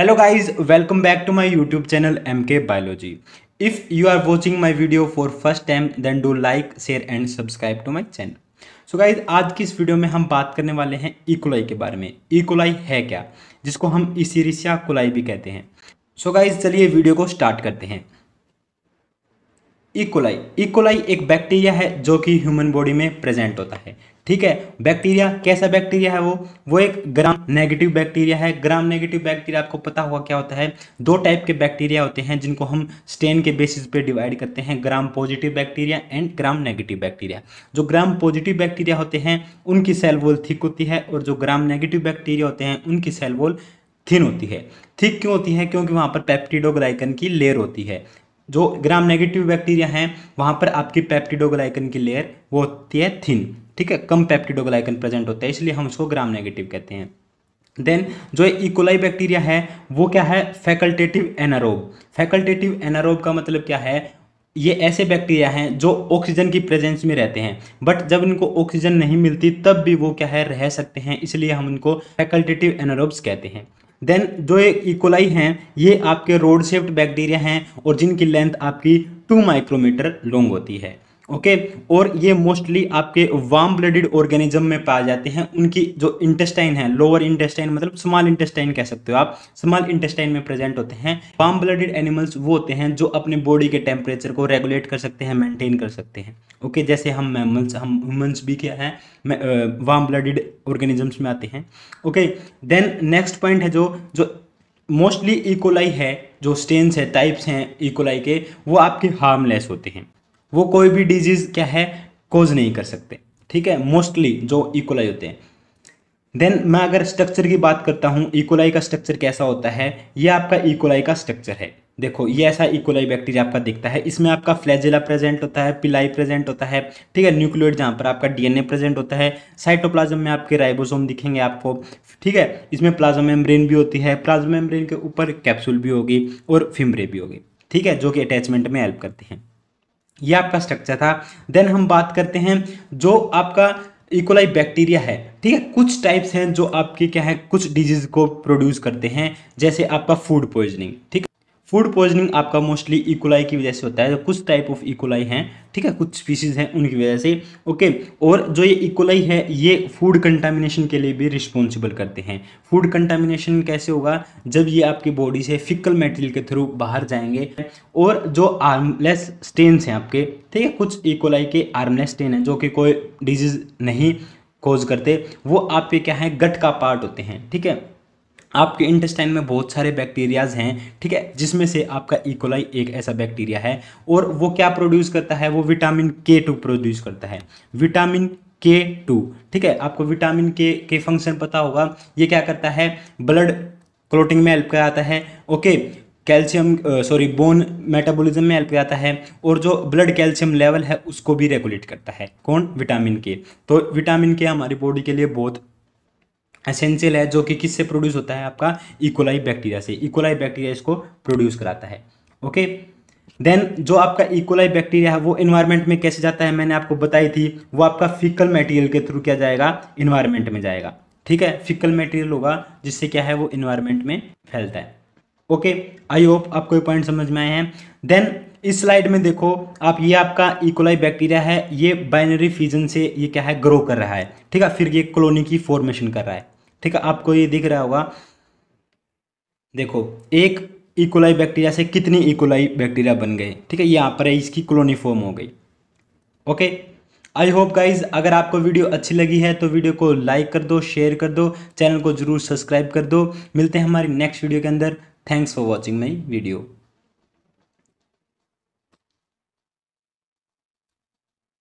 Hello guys welcome back to my YouTube channel MK biology if you are watching my video for first time then do like share and subscribe to my channel so guys आज की इस video में हम बात करने वाले हैं E coli e. के बारे में इकोलाई e. है क्या जिसको हम इसीरिशिया कोलाई भी कहते हैं सो गाइज चलिए वीडियो को स्टार्ट करते हैं इकोलाई e. इकोलाई एक बैक्टीरिया है जो कि ह्यूमन बॉडी में प्रेजेंट होता है ठीक है बैक्टीरिया कैसा बैक्टीरिया है वो वो एक ग्राम नेगेटिव बैक्टीरिया है ग्राम नेगेटिव बैक्टीरिया आपको पता हुआ क्या होता है दो टाइप के बैक्टीरिया होते हैं जिनको हम स्टेन के बेसिस पे डिवाइड करते हैं gram positive bacteria and gram negative bacteria जो ग्राम पॉजिटिव बैक्टीरिया होते हैं उनकी सेल थिक होती है और जो ग्राम नेगेटिव बैक्टीरिया होते हैं उनकी सेल थिन होती है थिक क्यों होती है क्योंकि वहाँ पर पैप्टिडोग्लाइकन की लेयर होती है जो ग्राम नेगेटिव बैक्टीरिया हैं वहाँ पर आपकी पैप्टिडोग्लाइकन की लेयर वो होती है थिन ठीक है कम पैप्टिडोग्लाइकन प्रेजेंट होता है इसलिए हम उसको ग्राम नेगेटिव कहते हैं देन जो इकोलाई बैक्टीरिया e है वो क्या है फैकल्टेटिव एनारोब फैकल्टेटिव एनारोब का मतलब क्या है ये ऐसे बैक्टीरिया हैं जो ऑक्सीजन की प्रेजेंस में रहते हैं बट जब इनको ऑक्सीजन नहीं मिलती तब भी वो क्या है रह सकते हैं इसलिए हम इनको फैकल्टेटिव एनारोब्स कहते हैं देन जो ये इकोलाई e हैं ये आपके रोड शेप्ड बैक्टीरिया हैं और जिनकी लेंथ आपकी टू माइक्रोमीटर लॉन्ग होती है ओके और ये मोस्टली आपके वार्म ब्लडेड ऑर्गेनिज्म में पाए जाते हैं उनकी जो इंटेस्टाइन है लोअर इंटेस्टाइन मतलब स्मॉल इंटेस्टाइन कह सकते हो आप स्मॉल इंटेस्टाइन में प्रेजेंट होते हैं वार्म ब्लडेड एनिमल्स वो होते हैं जो अपने बॉडी के टेम्परेचर को रेगुलेट कर सकते हैं मेंटेन कर सकते हैं ओके जैसे हम मैमल्स हम ह्यूमन्स भी क्या है वार्म ब्लडेड ऑर्गेनिजम्स में आते हैं ओके देन नेक्स्ट पॉइंट है जो जो मोस्टली इकोलाई e. है जो स्टेन्स है टाइप्स हैं इकोलाई e. के वो आपके हार्मलेस होते हैं वो कोई भी डिजीज़ क्या है कोज नहीं कर सकते ठीक है मोस्टली जो इकोलाई e होते हैं देन मैं अगर स्ट्रक्चर की बात करता हूँ इकोलाई e का स्ट्रक्चर कैसा होता है ये आपका इकोलाई e का स्ट्रक्चर है देखो ये ऐसा इकोलाई बैक्टीरिया आपका दिखता है इसमें आपका फ्लैजिला प्रेजेंट होता है पिलाई प्रेजेंट होता है ठीक है न्यूक्लियोइड जहाँ पर आपका डीएनए प्रेजेंट होता है साइटोप्लाज्म में आपके राइबोसोम दिखेंगे आपको ठीक है इसमें प्लाज्मा मेम्ब्रेन भी होती है प्लाज्मा मेम्ब्रेन के ऊपर कैप्सूल भी होगी और फिम्ब्रे भी होगी ठीक है जो कि अटैचमेंट में हेल्प करती हैं ये आपका स्ट्रक्चर था देन हम बात करते हैं जो आपका इकोलाई e. बैक्टीरिया है ठीक है कुछ टाइप्स हैं जो आपके क्या है कुछ डिजीज को प्रोड्यूस करते हैं जैसे आपका फूड पॉइजनिंग ठीक है फूड पॉइजनिंग आपका मोस्टली इकोलाई e की वजह से होता है कुछ टाइप ऑफ इकोलाई हैं ठीक है कुछ स्पीसीज हैं उनकी वजह से ओके और जो ये इकोलाई e है ये फूड कंटामिनेशन के लिए भी रिस्पॉन्सिबल करते हैं फूड कंटामिनेशन कैसे होगा जब ये आपकी बॉडी से फिकल मेटेरियल के थ्रू बाहर जाएंगे और जो आर्मलेस स्टेन्स हैं आपके ठीक है कुछ इकोलाई e के आर्मलेस स्टेन हैं जो कि कोई डिजीज़ नहीं कोज करते वो आपके क्या है गट का पार्ट होते हैं ठीक है आपके इंटेस्टाइन में बहुत सारे बैक्टीरियाज हैं ठीक है जिसमें से आपका इकोलाई e. एक ऐसा बैक्टीरिया है और वो क्या प्रोड्यूस करता है वो विटामिन के टू प्रोड्यूस करता है विटामिन के टू ठीक है आपको विटामिन के के फंक्शन पता होगा ये क्या करता है ब्लड क्लोटिंग में हेल्प कराता है okay calcium sorry bone metabolism में हेल्प कराता है और जो ब्लड कैल्शियम लेवल है उसको भी रेगुलेट करता है कौन विटामिन के तो विटामिन के हमारी बॉडी के लिए बहुत एसेंशियल है जो कि किससे प्रोड्यूस होता है आपका इकोलाई e. बैक्टीरिया से इकोलाई e. बैक्टीरिया इसको प्रोड्यूस कराता है ओके देन जो आपका इकोलाई e. बैक्टीरिया है वो इन्वायरमेंट में कैसे जाता है मैंने आपको बताई थी वो आपका फिकल मटेरियल के थ्रू क्या जाएगा इन्वायरमेंट में जाएगा ठीक है फिकल मटेरियल होगा जिससे क्या है वो इन्वायरमेंट में फैलता है ओके आई होप आपको ये पॉइंट समझ में आए हैं देन इस स्लाइड में देखो आप ये आपका इकोलाई e बैक्टीरिया है ये बाइनरी फ्यूजन से ये क्या है ग्रो कर रहा है ठीक है फिर ये कॉलोनी की फॉर्मेशन कर रहा है ठीक है आपको ये दिख रहा होगा देखो एक इकोलाई e बैक्टीरिया से कितनी इकोलाई e बैक्टीरिया बन गए ठीक है यहाँ पर है इसकी कॉलोनी फॉर्म हो गई ओके आई होप गाइज अगर आपको वीडियो अच्छी लगी है तो वीडियो को लाइक कर दो शेयर कर दो चैनल को जरूर सब्सक्राइब कर दो मिलते हैं हमारी नेक्स्ट वीडियो के अंदर thanks for watching my video